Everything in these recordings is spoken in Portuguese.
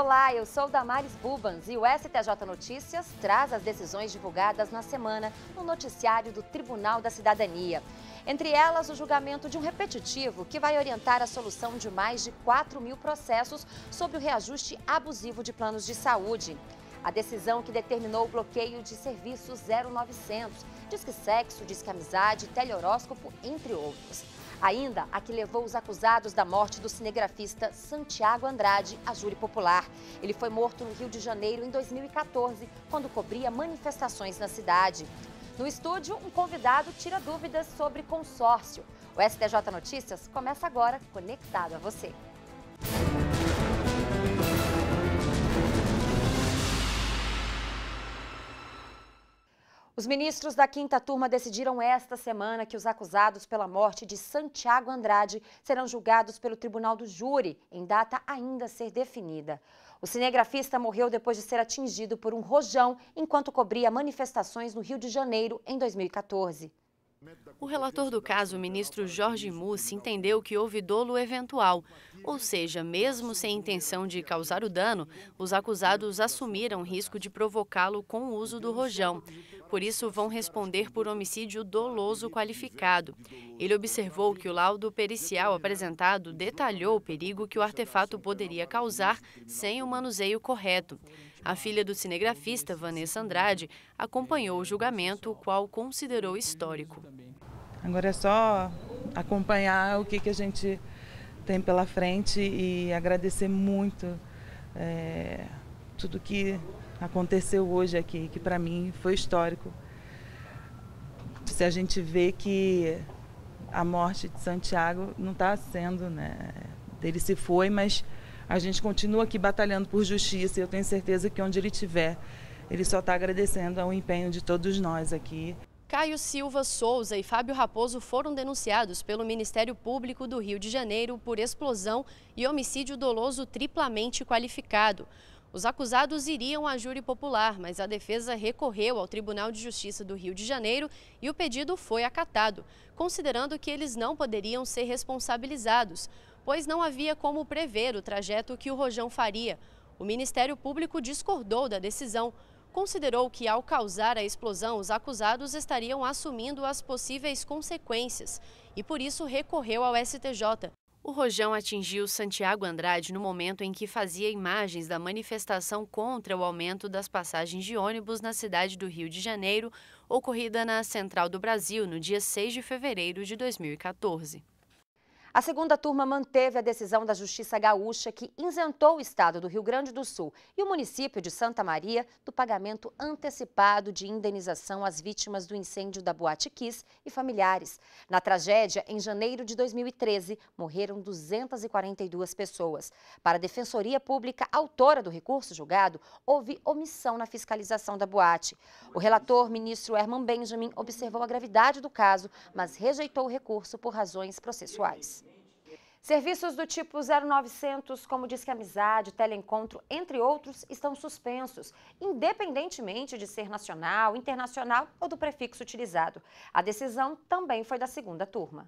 Olá, eu sou Damares Bubans e o STJ Notícias traz as decisões divulgadas na semana no noticiário do Tribunal da Cidadania. Entre elas, o julgamento de um repetitivo que vai orientar a solução de mais de 4 mil processos sobre o reajuste abusivo de planos de saúde. A decisão que determinou o bloqueio de serviços 0900, disque sexo, disque amizade, telhoróscopo, entre outros. Ainda a que levou os acusados da morte do cinegrafista Santiago Andrade a júri popular. Ele foi morto no Rio de Janeiro em 2014, quando cobria manifestações na cidade. No estúdio, um convidado tira dúvidas sobre consórcio. O STJ Notícias começa agora conectado a você. Os ministros da quinta turma decidiram esta semana que os acusados pela morte de Santiago Andrade serão julgados pelo Tribunal do Júri, em data ainda a ser definida. O cinegrafista morreu depois de ser atingido por um rojão enquanto cobria manifestações no Rio de Janeiro em 2014. O relator do caso, o ministro Jorge Mussi, entendeu que houve dolo eventual, ou seja, mesmo sem intenção de causar o dano, os acusados assumiram risco de provocá-lo com o uso do rojão. Por isso, vão responder por homicídio doloso qualificado. Ele observou que o laudo pericial apresentado detalhou o perigo que o artefato poderia causar sem o manuseio correto. A filha do cinegrafista, Vanessa Andrade, acompanhou o julgamento, o qual considerou histórico. Agora é só acompanhar o que, que a gente tem pela frente e agradecer muito é, tudo que aconteceu hoje aqui, que para mim foi histórico. Se a gente vê que a morte de Santiago não está sendo, né? Ele se foi, mas a gente continua aqui batalhando por justiça e eu tenho certeza que onde ele estiver, ele só está agradecendo ao empenho de todos nós aqui. Caio Silva Souza e Fábio Raposo foram denunciados pelo Ministério Público do Rio de Janeiro por explosão e homicídio doloso triplamente qualificado. Os acusados iriam à júri popular, mas a defesa recorreu ao Tribunal de Justiça do Rio de Janeiro e o pedido foi acatado, considerando que eles não poderiam ser responsabilizados, pois não havia como prever o trajeto que o Rojão faria. O Ministério Público discordou da decisão, considerou que, ao causar a explosão, os acusados estariam assumindo as possíveis consequências e, por isso, recorreu ao STJ. O rojão atingiu Santiago Andrade no momento em que fazia imagens da manifestação contra o aumento das passagens de ônibus na cidade do Rio de Janeiro, ocorrida na Central do Brasil no dia 6 de fevereiro de 2014. A segunda turma manteve a decisão da Justiça Gaúcha que isentou o estado do Rio Grande do Sul e o município de Santa Maria do pagamento antecipado de indenização às vítimas do incêndio da Boate Kiss e familiares. Na tragédia, em janeiro de 2013, morreram 242 pessoas. Para a Defensoria Pública, autora do recurso julgado, houve omissão na fiscalização da boate. O relator, ministro Herman Benjamin, observou a gravidade do caso, mas rejeitou o recurso por razões processuais. Serviços do tipo 0900, como Disque Amizade, Teleencontro, entre outros, estão suspensos, independentemente de ser nacional, internacional ou do prefixo utilizado. A decisão também foi da segunda turma.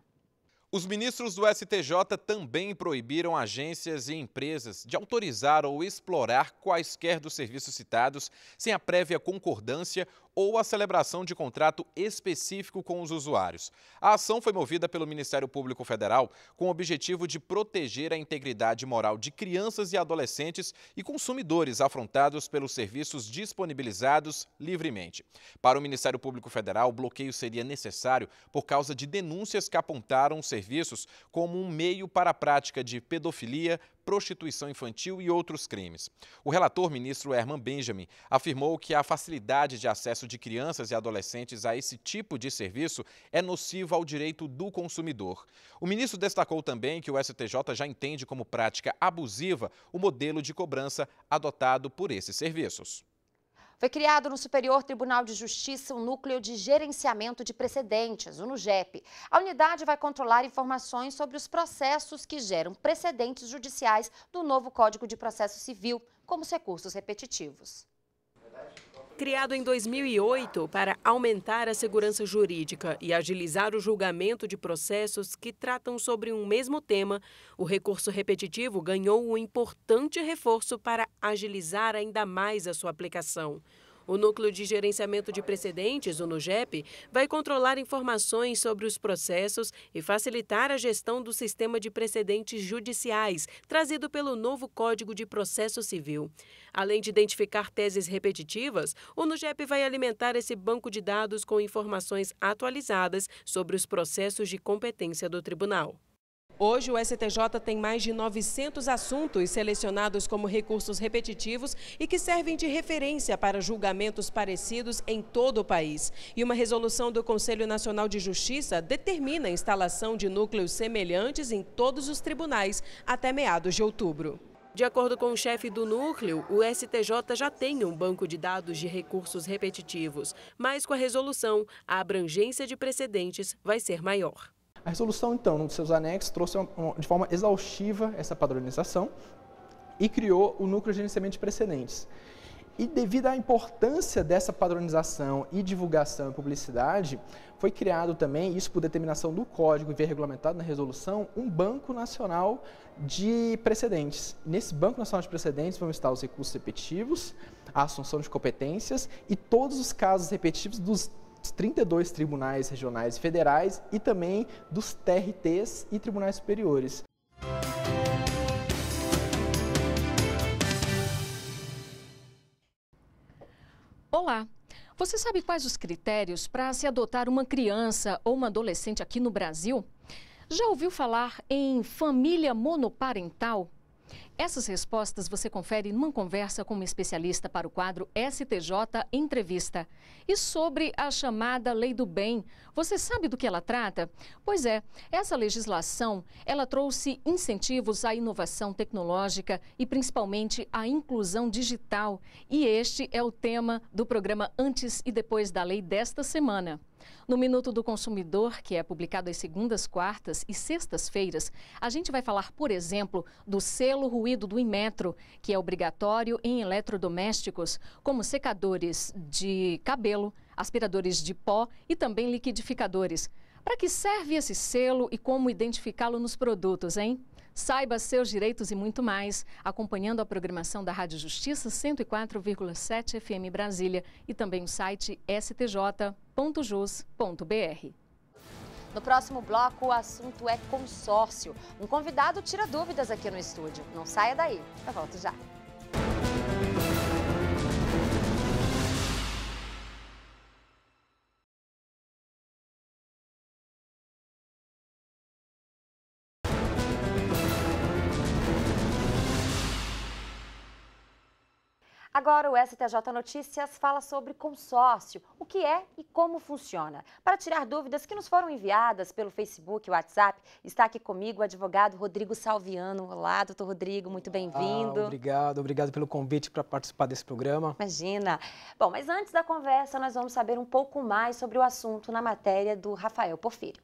Os ministros do STJ também proibiram agências e empresas de autorizar ou explorar quaisquer dos serviços citados sem a prévia concordância ou a celebração de contrato específico com os usuários. A ação foi movida pelo Ministério Público Federal com o objetivo de proteger a integridade moral de crianças e adolescentes e consumidores afrontados pelos serviços disponibilizados livremente. Para o Ministério Público Federal, o bloqueio seria necessário por causa de denúncias que apontaram os serviços como um meio para a prática de pedofilia, prostituição infantil e outros crimes. O relator, ministro Herman Benjamin, afirmou que a facilidade de acesso de crianças e adolescentes a esse tipo de serviço é nociva ao direito do consumidor. O ministro destacou também que o STJ já entende como prática abusiva o modelo de cobrança adotado por esses serviços. Foi criado no Superior Tribunal de Justiça um núcleo de gerenciamento de precedentes, o NUGEP. A unidade vai controlar informações sobre os processos que geram precedentes judiciais do novo Código de Processo Civil, como os recursos repetitivos. Criado em 2008 para aumentar a segurança jurídica e agilizar o julgamento de processos que tratam sobre um mesmo tema, o recurso repetitivo ganhou um importante reforço para agilizar ainda mais a sua aplicação. O Núcleo de Gerenciamento de Precedentes, o NUGEP, vai controlar informações sobre os processos e facilitar a gestão do sistema de precedentes judiciais, trazido pelo novo Código de Processo Civil. Além de identificar teses repetitivas, o NUGEP vai alimentar esse banco de dados com informações atualizadas sobre os processos de competência do tribunal. Hoje, o STJ tem mais de 900 assuntos selecionados como recursos repetitivos e que servem de referência para julgamentos parecidos em todo o país. E uma resolução do Conselho Nacional de Justiça determina a instalação de núcleos semelhantes em todos os tribunais até meados de outubro. De acordo com o chefe do núcleo, o STJ já tem um banco de dados de recursos repetitivos, mas com a resolução, a abrangência de precedentes vai ser maior. A resolução, então, nos seus anexos, trouxe de forma exaustiva essa padronização e criou o núcleo de gerenciamento de precedentes. E devido à importância dessa padronização e divulgação e publicidade, foi criado também, isso por determinação do código e ver regulamentado na resolução, um Banco Nacional de Precedentes. Nesse Banco Nacional de Precedentes vão estar os recursos repetitivos, a assunção de competências e todos os casos repetitivos dos 32 tribunais regionais e federais e também dos TRTs e tribunais superiores. Olá! Você sabe quais os critérios para se adotar uma criança ou uma adolescente aqui no Brasil? Já ouviu falar em família monoparental? Essas respostas você confere numa conversa com um especialista para o quadro STJ Entrevista. E sobre a chamada Lei do Bem, você sabe do que ela trata? Pois é, essa legislação, ela trouxe incentivos à inovação tecnológica e principalmente à inclusão digital. E este é o tema do programa Antes e Depois da Lei desta semana. No Minuto do Consumidor, que é publicado às segundas, quartas e sextas-feiras, a gente vai falar, por exemplo, do selo ruído do Inmetro, que é obrigatório em eletrodomésticos, como secadores de cabelo, aspiradores de pó e também liquidificadores. Para que serve esse selo e como identificá-lo nos produtos, hein? Saiba seus direitos e muito mais acompanhando a programação da Rádio Justiça 104,7 FM Brasília e também o site stj.jus.br. No próximo bloco, o assunto é consórcio. Um convidado tira dúvidas aqui no estúdio. Não saia daí. Eu volto já. Agora o STJ Notícias fala sobre consórcio, o que é e como funciona. Para tirar dúvidas que nos foram enviadas pelo Facebook e WhatsApp, está aqui comigo o advogado Rodrigo Salviano. Olá, doutor Rodrigo, muito bem-vindo. Ah, obrigado, obrigado pelo convite para participar desse programa. Imagina. Bom, mas antes da conversa, nós vamos saber um pouco mais sobre o assunto na matéria do Rafael Porfírio.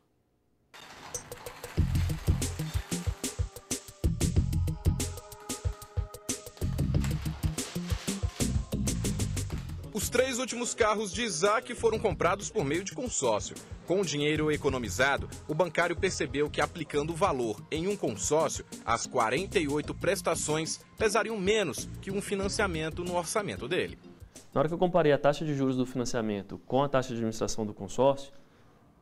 Os três últimos carros de Isaac foram comprados por meio de consórcio. Com o dinheiro economizado, o bancário percebeu que aplicando o valor em um consórcio, as 48 prestações pesariam menos que um financiamento no orçamento dele. Na hora que eu comparei a taxa de juros do financiamento com a taxa de administração do consórcio,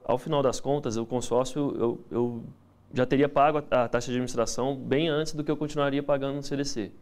ao final das contas, o consórcio eu, eu já teria pago a, a taxa de administração bem antes do que eu continuaria pagando no CDC,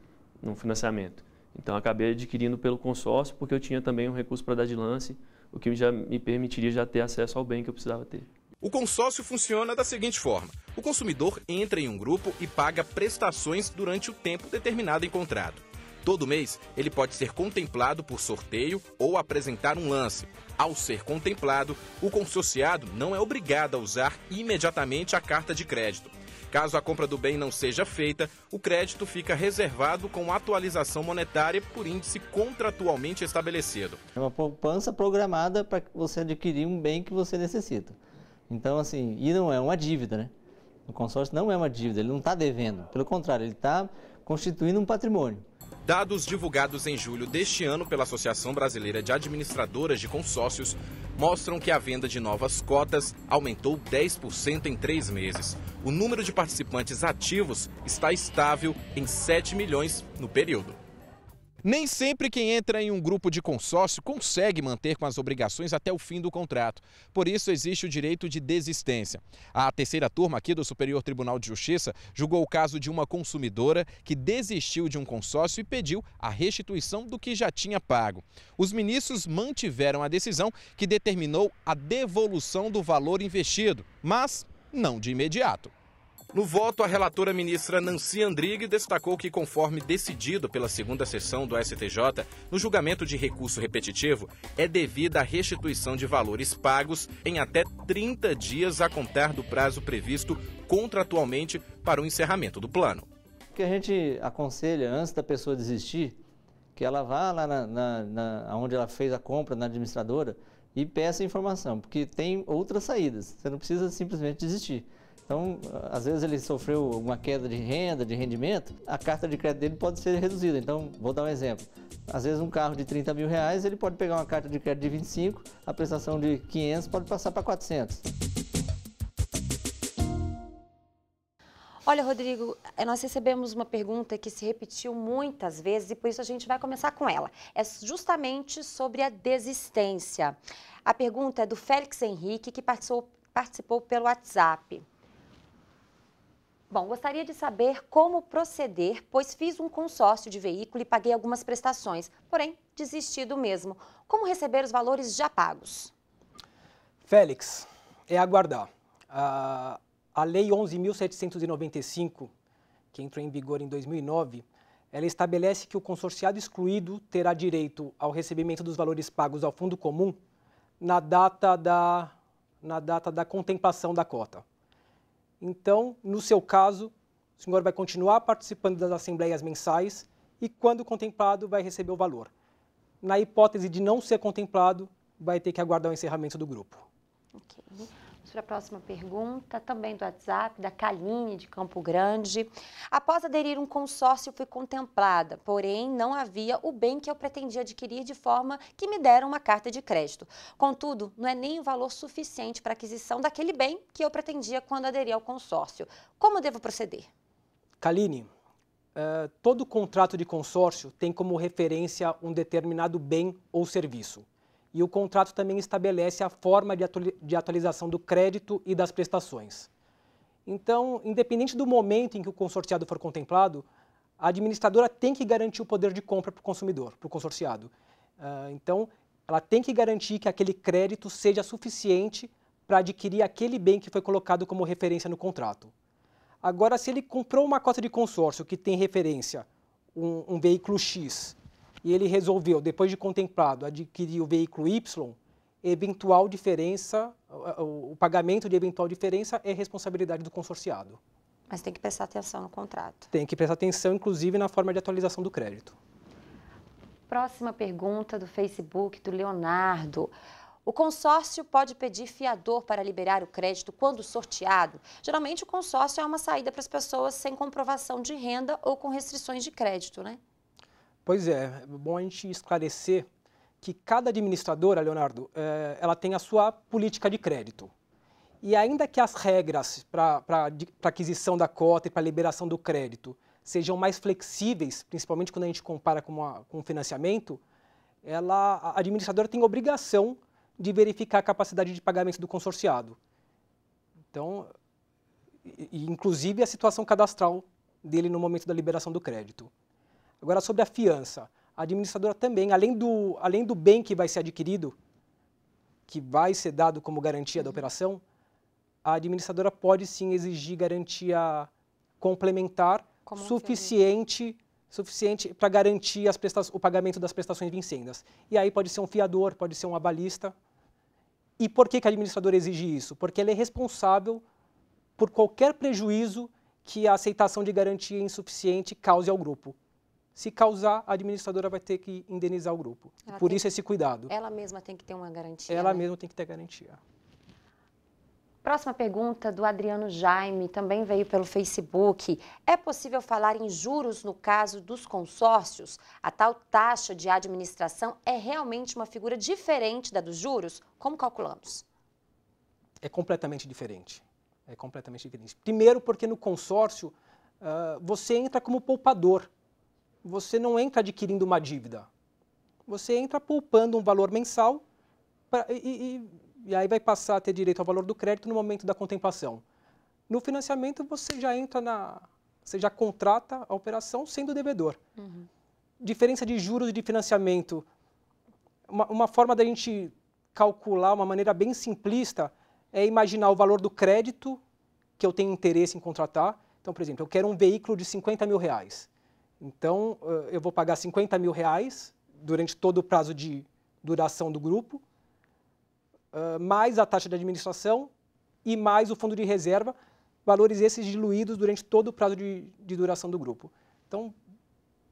no financiamento. Então acabei adquirindo pelo consórcio porque eu tinha também um recurso para dar de lance, o que já me permitiria já ter acesso ao bem que eu precisava ter. O consórcio funciona da seguinte forma: o consumidor entra em um grupo e paga prestações durante o tempo determinado em contrato. Todo mês, ele pode ser contemplado por sorteio ou apresentar um lance. Ao ser contemplado, o consorciado não é obrigado a usar imediatamente a carta de crédito Caso a compra do bem não seja feita, o crédito fica reservado com atualização monetária por índice contratualmente estabelecido. É uma poupança programada para você adquirir um bem que você necessita. Então, assim, e não é uma dívida, né? O consórcio não é uma dívida, ele não está devendo. Pelo contrário, ele está constituindo um patrimônio. Dados divulgados em julho deste ano pela Associação Brasileira de Administradoras de Consórcios mostram que a venda de novas cotas aumentou 10% em três meses. O número de participantes ativos está estável em 7 milhões no período. Nem sempre quem entra em um grupo de consórcio consegue manter com as obrigações até o fim do contrato. Por isso, existe o direito de desistência. A terceira turma aqui do Superior Tribunal de Justiça julgou o caso de uma consumidora que desistiu de um consórcio e pediu a restituição do que já tinha pago. Os ministros mantiveram a decisão que determinou a devolução do valor investido, mas não de imediato. No voto, a relatora ministra Nancy Andrighi destacou que, conforme decidido pela segunda sessão do STJ, no julgamento de recurso repetitivo, é devida a restituição de valores pagos em até 30 dias a contar do prazo previsto contratualmente para o encerramento do plano. O que a gente aconselha antes da pessoa desistir, que ela vá lá na, na, na, onde ela fez a compra, na administradora, e peça informação, porque tem outras saídas, você não precisa simplesmente desistir. Então, às vezes ele sofreu uma queda de renda, de rendimento, a carta de crédito dele pode ser reduzida. Então, vou dar um exemplo. Às vezes um carro de 30 mil reais, ele pode pegar uma carta de crédito de 25, a prestação de 500 pode passar para 400. Olha, Rodrigo, eh, nós recebemos uma pergunta que se repetiu muitas vezes e por isso a gente vai começar com ela. É justamente sobre a desistência. A pergunta é do Félix Henrique, que participou, participou pelo WhatsApp. Bom, gostaria de saber como proceder, pois fiz um consórcio de veículo e paguei algumas prestações, porém desisti do mesmo. Como receber os valores já pagos? Félix, é aguardar. a Lei 11.795, que entrou em vigor em 2009, ela estabelece que o consorciado excluído terá direito ao recebimento dos valores pagos ao fundo comum na data da, na data da contemplação da cota. Então, no seu caso, o senhor vai continuar participando das assembleias mensais e, quando contemplado, vai receber o valor. Na hipótese de não ser contemplado, vai ter que aguardar o encerramento do grupo. Okay para a próxima pergunta, também do WhatsApp, da Kaline, de Campo Grande. Após aderir um consórcio, fui contemplada, porém não havia o bem que eu pretendia adquirir de forma que me deram uma carta de crédito. Contudo, não é nem o valor suficiente para aquisição daquele bem que eu pretendia quando aderi ao consórcio. Como devo proceder? Kaline, uh, todo contrato de consórcio tem como referência um determinado bem ou serviço e o contrato também estabelece a forma de atualização do crédito e das prestações. Então, independente do momento em que o consorciado for contemplado, a administradora tem que garantir o poder de compra para o consumidor, para o consorciado. Uh, então, ela tem que garantir que aquele crédito seja suficiente para adquirir aquele bem que foi colocado como referência no contrato. Agora, se ele comprou uma cota de consórcio que tem referência um, um veículo X e ele resolveu, depois de contemplado, adquirir o veículo Y, eventual diferença, o pagamento de eventual diferença é responsabilidade do consorciado. Mas tem que prestar atenção no contrato. Tem que prestar atenção, inclusive, na forma de atualização do crédito. Próxima pergunta do Facebook do Leonardo. O consórcio pode pedir fiador para liberar o crédito quando sorteado. Geralmente, o consórcio é uma saída para as pessoas sem comprovação de renda ou com restrições de crédito, né? Pois é, é bom a gente esclarecer que cada administradora, Leonardo, é, ela tem a sua política de crédito. E ainda que as regras para aquisição da cota e para liberação do crédito sejam mais flexíveis, principalmente quando a gente compara com, uma, com financiamento, ela, a administradora tem obrigação de verificar a capacidade de pagamento do consorciado. Então, e, inclusive a situação cadastral dele no momento da liberação do crédito. Agora, sobre a fiança. A administradora também, além do, além do bem que vai ser adquirido, que vai ser dado como garantia uhum. da operação, a administradora pode sim exigir garantia complementar como suficiente suficiente para garantir o pagamento das prestações vincendas. E aí pode ser um fiador, pode ser um abalista. E por que, que a administradora exige isso? Porque ela é responsável por qualquer prejuízo que a aceitação de garantia insuficiente cause ao grupo se causar, a administradora vai ter que indenizar o grupo. Ela Por isso, esse cuidado. Ela mesma tem que ter uma garantia. Ela né? mesma tem que ter garantia. Próxima pergunta do Adriano Jaime, também veio pelo Facebook. É possível falar em juros no caso dos consórcios? A tal taxa de administração é realmente uma figura diferente da dos juros? Como calculamos? É completamente diferente. É completamente diferente. Primeiro, porque no consórcio uh, você entra como poupador você não entra adquirindo uma dívida. Você entra poupando um valor mensal pra, e, e, e aí vai passar a ter direito ao valor do crédito no momento da contemplação. No financiamento, você já entra na. Você já contrata a operação sendo devedor. Uhum. Diferença de juros e de financiamento. Uma, uma forma da gente calcular, uma maneira bem simplista, é imaginar o valor do crédito que eu tenho interesse em contratar. Então, por exemplo, eu quero um veículo de 50 mil reais. Então, eh, eu vou pagar 50 mil reais durante todo o prazo de duração do grupo, eh, mais a taxa de administração e mais o fundo de reserva, valores esses diluídos durante todo o prazo de, de duração do grupo. Então,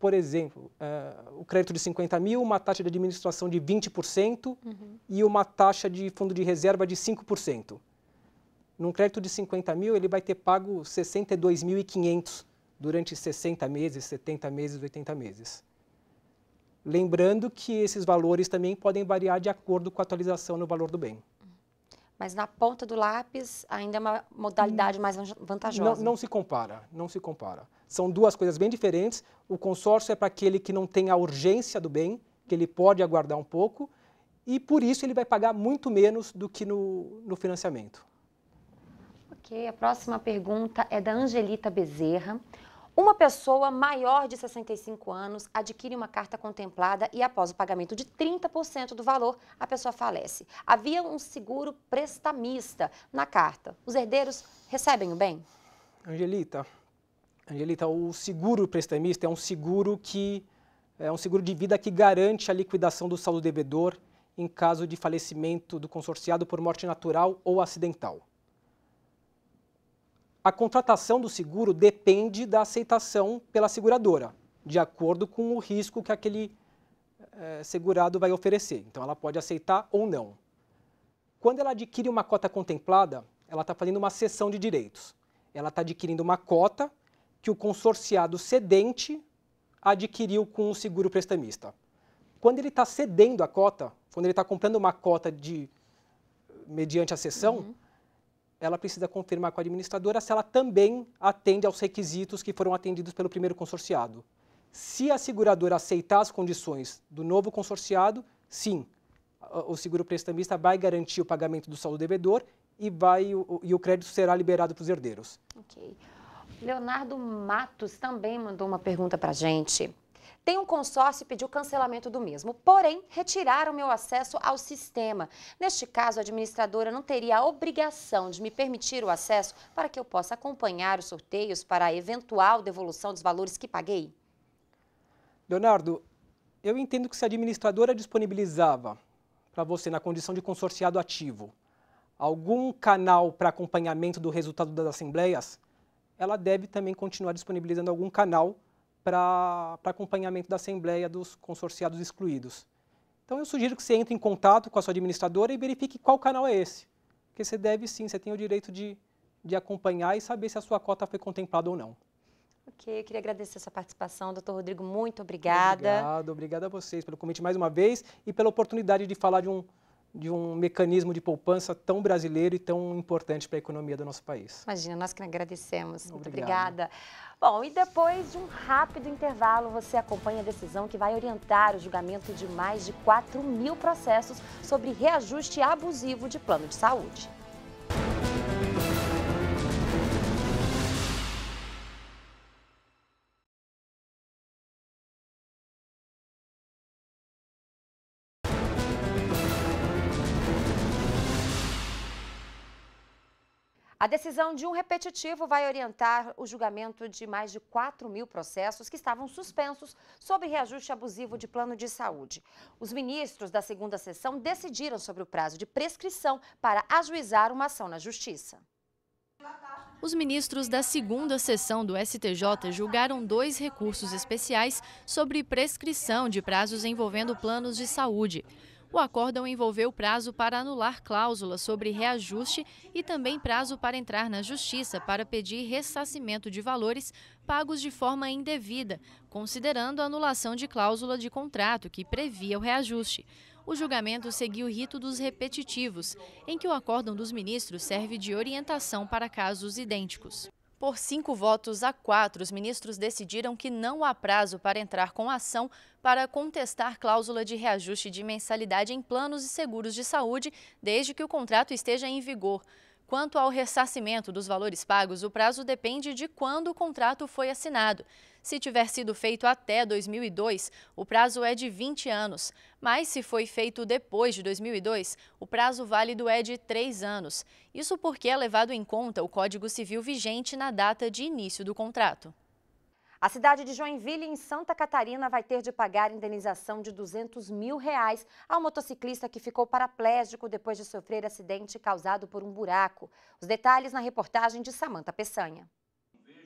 por exemplo, eh, o crédito de 50 mil, uma taxa de administração de 20% uhum. e uma taxa de fundo de reserva de 5%. Num crédito de 50 mil, ele vai ter pago 62.500 durante 60 meses, 70 meses, 80 meses. Lembrando que esses valores também podem variar de acordo com a atualização no valor do bem. Mas na ponta do lápis ainda é uma modalidade mais vantajosa. Não, não se compara, não se compara. São duas coisas bem diferentes. O consórcio é para aquele que não tem a urgência do bem, que ele pode aguardar um pouco, e por isso ele vai pagar muito menos do que no, no financiamento. Ok, a próxima pergunta é da Angelita Bezerra. Uma pessoa maior de 65 anos adquire uma carta contemplada e, após o pagamento de 30% do valor, a pessoa falece. Havia um seguro prestamista na carta. Os herdeiros recebem o bem? Angelita, Angelita, o seguro prestamista é um seguro que é um seguro de vida que garante a liquidação do saldo devedor em caso de falecimento do consorciado por morte natural ou acidental a contratação do seguro depende da aceitação pela seguradora, de acordo com o risco que aquele é, segurado vai oferecer. Então, ela pode aceitar ou não. Quando ela adquire uma cota contemplada, ela está fazendo uma cessão de direitos. Ela está adquirindo uma cota que o consorciado cedente adquiriu com o seguro prestamista. Quando ele está cedendo a cota, quando ele está comprando uma cota de mediante a cessão, uhum ela precisa confirmar com a administradora se ela também atende aos requisitos que foram atendidos pelo primeiro consorciado. Se a seguradora aceitar as condições do novo consorciado, sim, o seguro prestamista vai garantir o pagamento do saldo devedor e, vai, o, e o crédito será liberado para os herdeiros. Ok. Leonardo Matos também mandou uma pergunta para a gente. Tem um consórcio e pediu cancelamento do mesmo, porém retiraram meu acesso ao sistema. Neste caso, a administradora não teria a obrigação de me permitir o acesso para que eu possa acompanhar os sorteios para a eventual devolução dos valores que paguei? Leonardo, eu entendo que se a administradora disponibilizava para você, na condição de consorciado ativo, algum canal para acompanhamento do resultado das assembleias, ela deve também continuar disponibilizando algum canal para acompanhamento da Assembleia dos Consorciados Excluídos. Então eu sugiro que você entre em contato com a sua administradora e verifique qual canal é esse. Porque você deve sim, você tem o direito de, de acompanhar e saber se a sua cota foi contemplada ou não. Ok, eu queria agradecer a sua participação, doutor Rodrigo, muito obrigada. Obrigado, obrigada a vocês pelo convite mais uma vez e pela oportunidade de falar de um, de um mecanismo de poupança tão brasileiro e tão importante para a economia do nosso país. Imagina, nós que agradecemos. Obrigado. Muito obrigada. Bom, e depois de um rápido intervalo, você acompanha a decisão que vai orientar o julgamento de mais de 4 mil processos sobre reajuste abusivo de plano de saúde. A decisão de um repetitivo vai orientar o julgamento de mais de 4 mil processos que estavam suspensos sobre reajuste abusivo de plano de saúde. Os ministros da segunda sessão decidiram sobre o prazo de prescrição para ajuizar uma ação na Justiça. Os ministros da segunda sessão do STJ julgaram dois recursos especiais sobre prescrição de prazos envolvendo planos de saúde. O acórdão envolveu prazo para anular cláusulas sobre reajuste e também prazo para entrar na justiça para pedir ressacimento de valores pagos de forma indevida, considerando a anulação de cláusula de contrato que previa o reajuste. O julgamento seguiu o rito dos repetitivos, em que o acórdão dos ministros serve de orientação para casos idênticos. Por cinco votos a quatro, os ministros decidiram que não há prazo para entrar com ação para contestar cláusula de reajuste de mensalidade em planos e seguros de saúde, desde que o contrato esteja em vigor. Quanto ao ressarcimento dos valores pagos, o prazo depende de quando o contrato foi assinado. Se tiver sido feito até 2002, o prazo é de 20 anos. Mas se foi feito depois de 2002, o prazo válido é de 3 anos. Isso porque é levado em conta o Código Civil vigente na data de início do contrato. A cidade de Joinville, em Santa Catarina, vai ter de pagar indenização de 200 mil reais ao motociclista que ficou paraplégico depois de sofrer acidente causado por um buraco. Os detalhes na reportagem de Samanta Peçanha.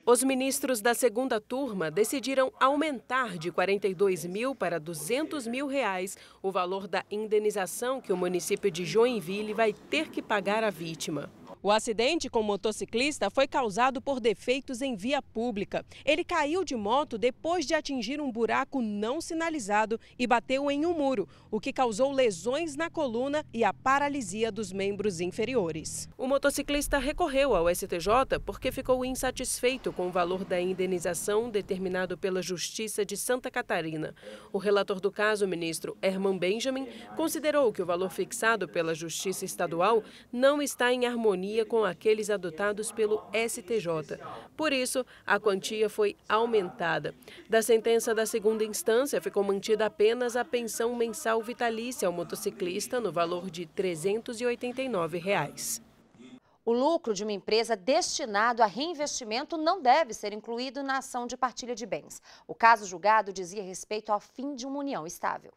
Os ministros da segunda turma decidiram aumentar de 42 mil para 200 mil reais o valor da indenização que o município de Joinville vai ter que pagar à vítima. O acidente com o motociclista foi causado por defeitos em via pública. Ele caiu de moto depois de atingir um buraco não sinalizado e bateu em um muro, o que causou lesões na coluna e a paralisia dos membros inferiores. O motociclista recorreu ao STJ porque ficou insatisfeito com o valor da indenização determinado pela Justiça de Santa Catarina. O relator do caso, o ministro Herman Benjamin, considerou que o valor fixado pela Justiça Estadual não está em harmonia com aqueles adotados pelo STJ. Por isso, a quantia foi aumentada. Da sentença da segunda instância, ficou mantida apenas a pensão mensal vitalícia ao motociclista, no valor de R$ 389. Reais. O lucro de uma empresa destinado a reinvestimento não deve ser incluído na ação de partilha de bens. O caso julgado dizia respeito ao fim de uma união estável.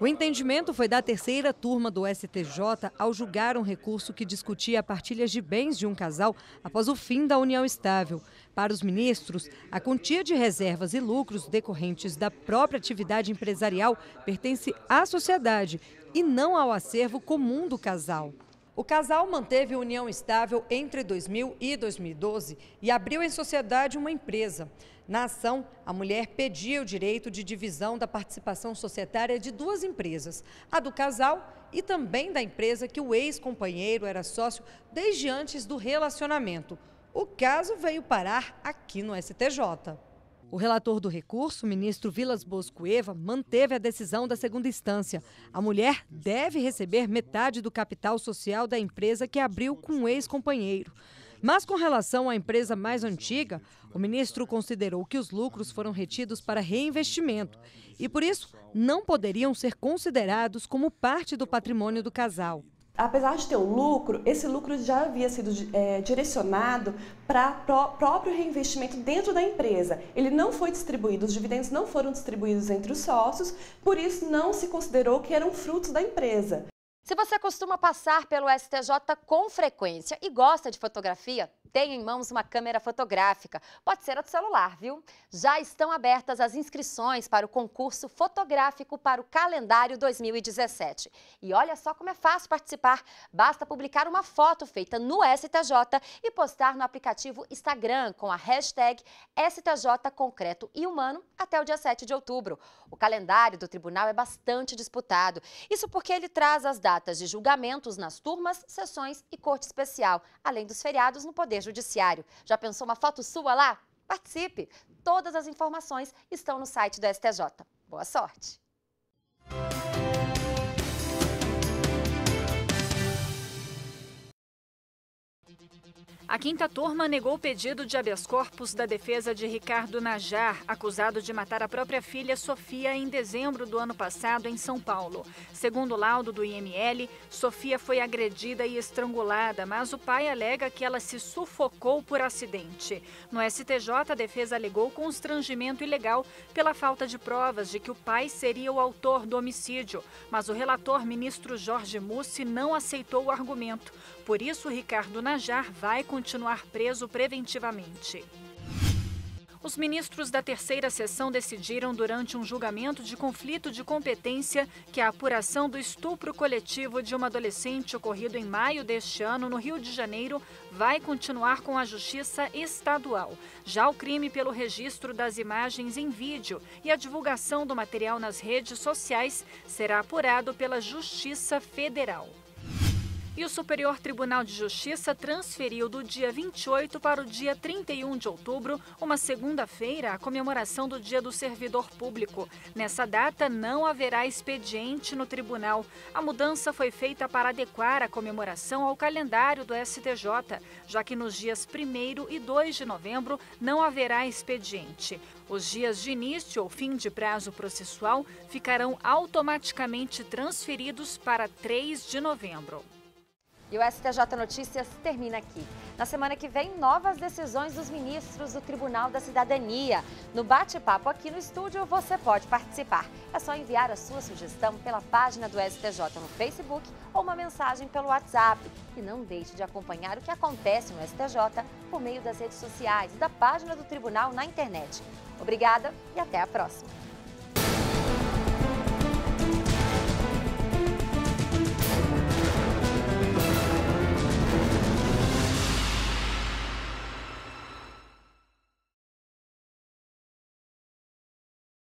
O entendimento foi da terceira turma do STJ ao julgar um recurso que discutia a partilha de bens de um casal após o fim da união estável. Para os ministros, a quantia de reservas e lucros decorrentes da própria atividade empresarial pertence à sociedade e não ao acervo comum do casal. O casal manteve união estável entre 2000 e 2012 e abriu em sociedade uma empresa. Na ação, a mulher pedia o direito de divisão da participação societária de duas empresas, a do casal e também da empresa que o ex-companheiro era sócio desde antes do relacionamento. O caso veio parar aqui no STJ. O relator do recurso, ministro Vilas Boscoeva, manteve a decisão da segunda instância. A mulher deve receber metade do capital social da empresa que abriu com o ex-companheiro. Mas com relação à empresa mais antiga, o ministro considerou que os lucros foram retidos para reinvestimento e, por isso, não poderiam ser considerados como parte do patrimônio do casal apesar de ter um lucro, esse lucro já havia sido é, direcionado para pró próprio reinvestimento dentro da empresa. Ele não foi distribuído, os dividendos não foram distribuídos entre os sócios, por isso não se considerou que eram frutos da empresa. Se você costuma passar pelo STJ com frequência e gosta de fotografia, tenha em mãos uma câmera fotográfica. Pode ser a do celular, viu? Já estão abertas as inscrições para o concurso fotográfico para o calendário 2017. E olha só como é fácil participar. Basta publicar uma foto feita no STJ e postar no aplicativo Instagram com a hashtag STJ Concreto e Humano até o dia 7 de outubro. O calendário do tribunal é bastante disputado. Isso porque ele traz as datas datas de julgamentos nas turmas, sessões e corte especial, além dos feriados no Poder Judiciário. Já pensou uma foto sua lá? Participe! Todas as informações estão no site do STJ. Boa sorte! A quinta turma negou o pedido de habeas corpus da defesa de Ricardo Najar, acusado de matar a própria filha Sofia em dezembro do ano passado em São Paulo. Segundo o laudo do IML, Sofia foi agredida e estrangulada, mas o pai alega que ela se sufocou por acidente. No STJ, a defesa alegou constrangimento ilegal pela falta de provas de que o pai seria o autor do homicídio, mas o relator ministro Jorge Mussi não aceitou o argumento. Por isso, Ricardo Najar vai continuar preso preventivamente. Os ministros da terceira sessão decidiram, durante um julgamento de conflito de competência, que a apuração do estupro coletivo de uma adolescente ocorrido em maio deste ano no Rio de Janeiro vai continuar com a Justiça Estadual. Já o crime pelo registro das imagens em vídeo e a divulgação do material nas redes sociais será apurado pela Justiça Federal e o Superior Tribunal de Justiça transferiu do dia 28 para o dia 31 de outubro, uma segunda-feira, a comemoração do Dia do Servidor Público. Nessa data, não haverá expediente no tribunal. A mudança foi feita para adequar a comemoração ao calendário do STJ, já que nos dias 1 e 2 de novembro não haverá expediente. Os dias de início ou fim de prazo processual ficarão automaticamente transferidos para 3 de novembro. E o STJ Notícias termina aqui. Na semana que vem, novas decisões dos ministros do Tribunal da Cidadania. No bate-papo aqui no estúdio, você pode participar. É só enviar a sua sugestão pela página do STJ no Facebook ou uma mensagem pelo WhatsApp. E não deixe de acompanhar o que acontece no STJ por meio das redes sociais e da página do tribunal na internet. Obrigada e até a próxima.